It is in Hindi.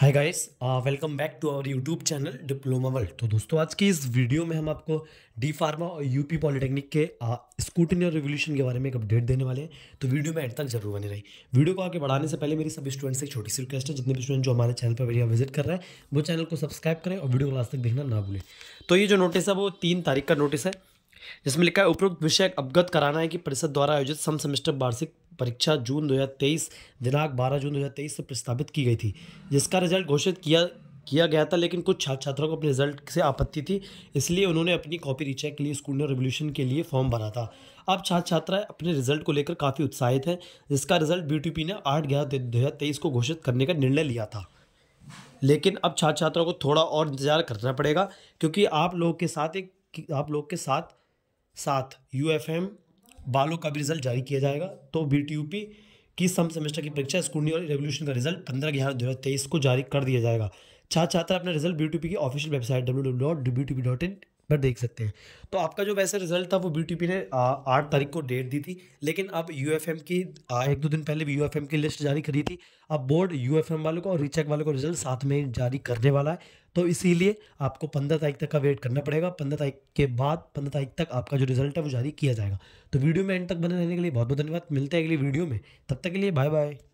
hi guys welcome back to our YouTube channel diploma world तो दोस्तों आज की इस वीडियो में हम आपको डी फार्मा और यूपी पॉलिटेक्निक के स्कूटनी uh, और रिवोल्यूशन के बारे में एक अपडेट देने वाले हैं तो वीडियो में एंड तक जरूर बने रही वीडियो को आगे बढ़ाने से पहले मेरी सभी स्टूडेंट्स से एक छोटी सी रिक्वेस्ट है जितने भी स्टूडेंट जो हमारे चैनल पर वीडियो विजिट कर रहे हैं वो चैनल को सब्सक्राइब करें और वीडियो को लास्ट तक देखना ना भूलें तो ये जो नोटिस है वो तीन तारीख का नोटिस है जिसमें लिखा है उपरोक्त विषय अवगत कराना है कि परिषद द्वारा आयोजित सम सेमेस्टर वार्षिक परीक्षा जून 2023 दिनांक 12 जून 2023 से प्रस्तावित की गई थी जिसका रिजल्ट घोषित किया किया गया था लेकिन कुछ छात्र छात्राओं को अपने रिजल्ट से आपत्ति थी इसलिए उन्होंने अपनी कॉपी रिचेक के लिए स्कूल ने रेवोल्यूशन के लिए फॉर्म भरा था अब छात्र छात्राएं अपने रिजल्ट को लेकर काफ़ी उत्साहित हैं जिसका रिजल्ट बी ने आठ ग्यारह दो हज़ार तेईस को घोषित करने का निर्णय लिया था लेकिन अब छात्र छात्राओं को थोड़ा और इंतज़ार करना पड़ेगा क्योंकि आप लोगों के साथ एक आप लोग के साथ साथ यू बालों का भी रिजल्ट जारी किया जाएगा तो बी की सम सेमेस्टर की परीक्षा स्कूटनी और रेवोल्यूशन का रिजल्ट पंद्रह ग्यारह दो हज़ार तेईस को जारी कर दिया जाएगा छात्र छात्रा अपना रिजल्ट बी की official website W W dot B dot in पर देख सकते हैं तो आपका जो वैसे रिजल्ट था वो बीटीपी ने आठ तारीख को डेट दी थी लेकिन अब यूएफएम की आ, एक दो दिन पहले भी यूएफएम की लिस्ट जारी करी थी अब बोर्ड यूएफएम वालों को और रीचेक वालों को रिजल्ट साथ में जारी करने वाला है तो इसीलिए आपको पंद्रह तारीख तक का वेट करना पड़ेगा पंद्रह तारीख के बाद पंद्रह तारीख तक आपका जो रिजल्ट है वो जारी किया जाएगा तो वीडियो में एंड तक बने रहने के लिए बहुत बहुत धन्यवाद मिलते हैं अगली वीडियो में तब तक के लिए बाय बाय